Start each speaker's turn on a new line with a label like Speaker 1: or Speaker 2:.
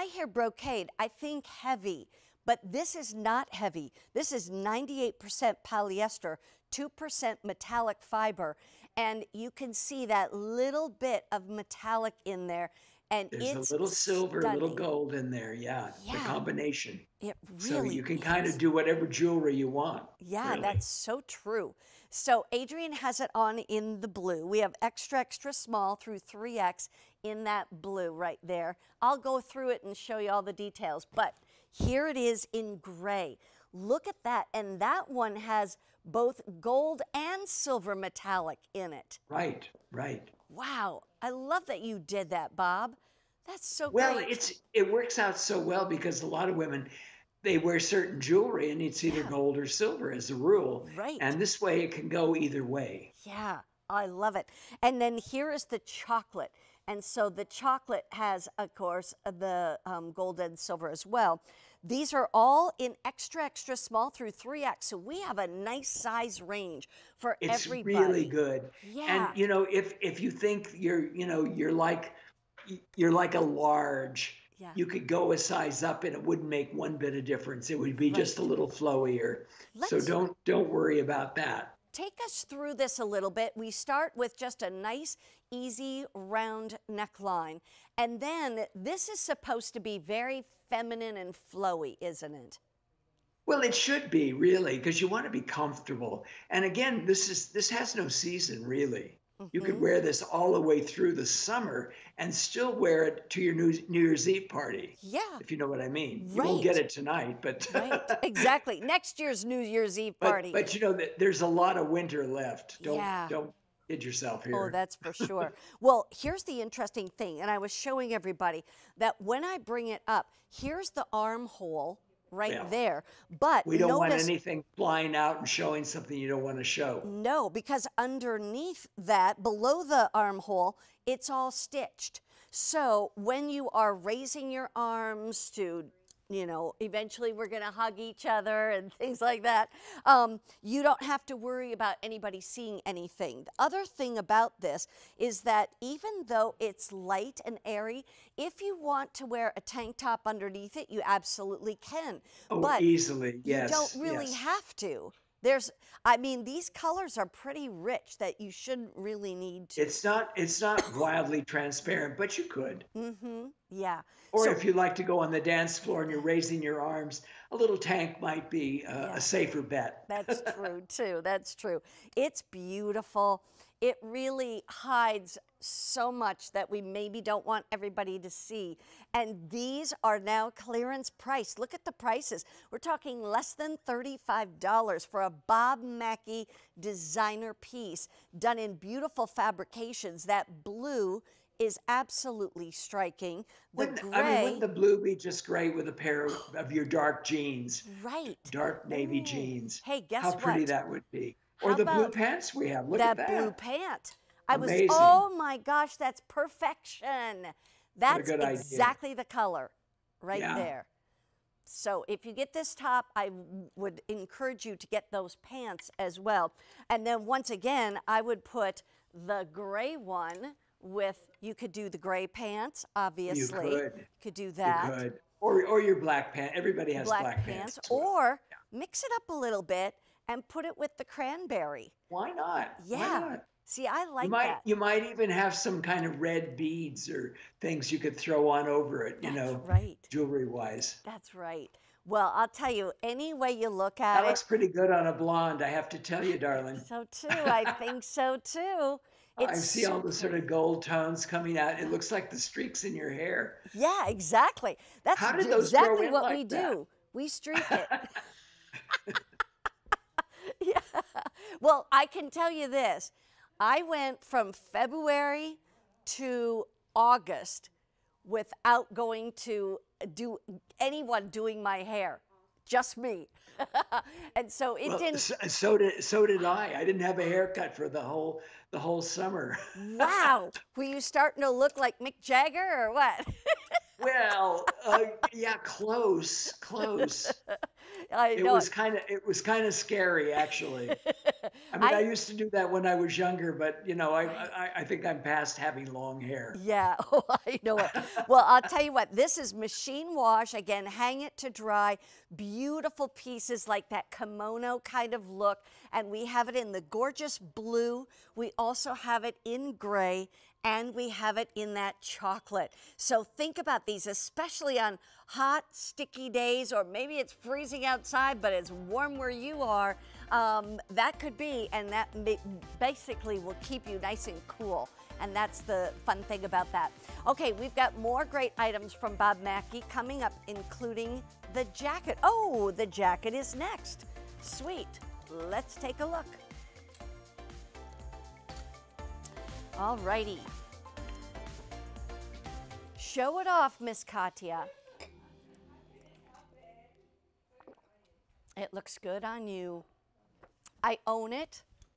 Speaker 1: I hear brocade, I think heavy, but this is not heavy. This is 98% polyester, 2% metallic fiber, and you can see that little bit of metallic in there. And There's it's a little silver, stunning. a little
Speaker 2: gold in there. Yeah, yeah. The combination.
Speaker 1: It really So you
Speaker 2: can is. kind of do whatever jewelry you want. Yeah, really. that's
Speaker 1: so true. So Adrian has it on in the blue. We have extra, extra small through 3X in that blue right there. I'll go through it and show you all the details, but here it is in gray. Look at that. And that one has both gold and silver metallic in it. Right, right. Wow. I love that you did that, Bob. That's so well, great. it's
Speaker 2: it works out so well because a lot of women they wear certain jewelry and it's either yeah. gold or silver as a rule. Right. And this way it can go either way.
Speaker 1: Yeah, I love it. And then here is the chocolate. And so the chocolate has, of course, the um, gold and silver as well. These are all in extra, extra small through 3X. So we have a nice size range for it's everybody. It's really
Speaker 2: good. Yeah. And you know, if if you think you're, you know, you're like you're like a large, yeah. you could go a size up and it wouldn't make one bit of difference. It would be right. just a little flowier. Let's, so don't don't worry about that.
Speaker 1: Take us through this a little bit. We start with just a nice, easy, round neckline. And then this is supposed to be very feminine and flowy, isn't it?
Speaker 2: Well, it should be really because you want to be comfortable. And again, this is this has no season really. Mm-hmm. You could mm-hmm. wear this all the way through the summer and still wear it to your New, New Year's Eve party. Yeah. If you know what I mean. Right. You won't get it tonight, but. right.
Speaker 1: Exactly. Next year's New Year's Eve party. But, but you
Speaker 2: know, there's a lot of winter left. Don't, yeah. don't kid yourself here. Oh, that's
Speaker 1: for sure. well, here's the interesting thing, and I was showing everybody that when I bring it up, here's the armhole right yeah. there. But we don't notice, want anything flying
Speaker 2: out and showing something you don't want to show.
Speaker 1: No, because underneath that, below the armhole, it's all stitched. So when you are raising your arms to you know, eventually we're going to hug each other and things like that. Um, you don't have to worry about anybody seeing anything. The other thing about this is that even though it's light and airy, if you want to wear a tank top underneath it, you absolutely can. Oh, but easily, yes. You don't really yes. have to. There's, I mean, these colors are pretty rich that you shouldn't really need to.
Speaker 2: It's not it's not wildly transparent, but you could.
Speaker 1: Mm-hmm. Yeah. Or so, if you like
Speaker 2: to go on the dance floor and you're raising your arms, a little tank might be uh, yeah. a safer bet.
Speaker 1: That's true too. That's true. It's beautiful. It really hides so much that we maybe don't want everybody to see. And these are now clearance price. Look at the prices. We're talking less than $35 for a Bob Mackey designer piece done in beautiful fabrications. That blue is absolutely striking. The wouldn't, gray, I mean, wouldn't the
Speaker 2: blue be just great with a pair of, of your dark jeans? Right. Dark navy Ooh. jeans. Hey, guess How what? How pretty that would be. Or How the blue pants we have. Look at that. blue
Speaker 1: pant. I was, oh my gosh, that's perfection. That's exactly idea. the color right yeah. there. So if you get this top, I would encourage you to get those pants as well. And then once again, I would put the gray one with, you could do the gray pants, obviously. You could. You could do that. Could.
Speaker 2: Or, or your black pants. Everybody has black, black pants.
Speaker 1: pants. Or yeah. mix it up a little bit and put it with the cranberry. Why not? Yeah. Why not? See, I like you might, that.
Speaker 2: You might even have some kind of red beads or things you could throw on over it, you That's know, right. jewelry wise.
Speaker 1: That's right. Well, I'll tell you, any way you look at that it. That looks
Speaker 2: pretty good on a blonde, I have to tell you, darling.
Speaker 1: so too. I think so too. It's I see so all the
Speaker 2: sort of gold tones coming out. It looks like the streaks in your hair. Yeah, exactly. That's exactly what like we that? do.
Speaker 1: We streak it. yeah. Well, I can tell you this I went from February to August without going to do anyone doing my hair just me. and so it well, didn't. So,
Speaker 2: so, did so did I. I didn't have a haircut for the whole the whole summer.
Speaker 1: wow, were you starting to look like Mick Jagger or what?
Speaker 2: well, uh, yeah, close, close. I it know. was kind of it was kind of scary actually. I mean, I, I, used to do that when I was younger, but you know, I, I, I think I'm past having long hair.
Speaker 1: Yeah, oh, I know it. well, I'll tell you what, this is machine wash. Again, hang it to dry. Beautiful pieces like that kimono kind of look. And we have it in the gorgeous blue. We also have it in gray and we have it in that chocolate. So think about these, especially on hot, sticky days, or maybe it's freezing outside, but it's warm where you are. Um, that could and that basically will keep you nice and cool. And that's the fun thing about that. Okay, we've got more great items from Bob Mackey coming up, including the jacket. Oh, the jacket is next. Sweet. Let's take a look. All righty. Show it off, Miss Katya. It looks good on you. I own it.